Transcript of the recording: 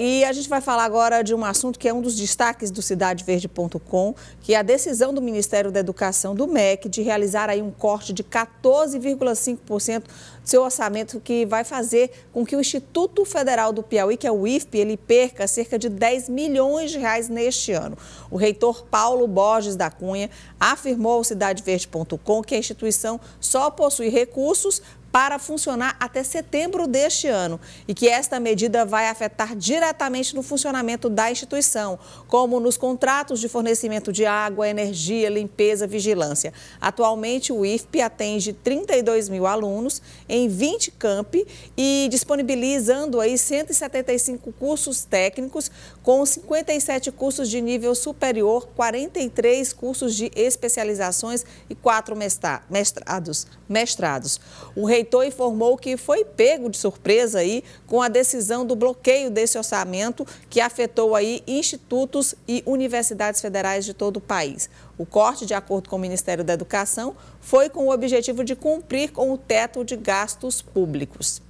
E a gente vai falar agora de um assunto que é um dos destaques do CidadeVerde.com, que é a decisão do Ministério da Educação do MEC de realizar aí um corte de 14,5% do seu orçamento, que vai fazer com que o Instituto Federal do Piauí, que é o IFP, ele perca cerca de 10 milhões de reais neste ano. O reitor Paulo Borges da Cunha afirmou ao CidadeVerde.com que a instituição só possui recursos para funcionar até setembro deste ano e que esta medida vai afetar diretamente no funcionamento da instituição, como nos contratos de fornecimento de água, energia, limpeza, vigilância. Atualmente, o IFP atende 32 mil alunos em 20 campi e disponibilizando aí 175 cursos técnicos, com 57 cursos de nível superior, 43 cursos de especializações e 4 mestrados. mestrados. O reitor aproveitou e informou que foi pego de surpresa aí com a decisão do bloqueio desse orçamento que afetou aí institutos e universidades federais de todo o país. O corte, de acordo com o Ministério da Educação, foi com o objetivo de cumprir com o teto de gastos públicos.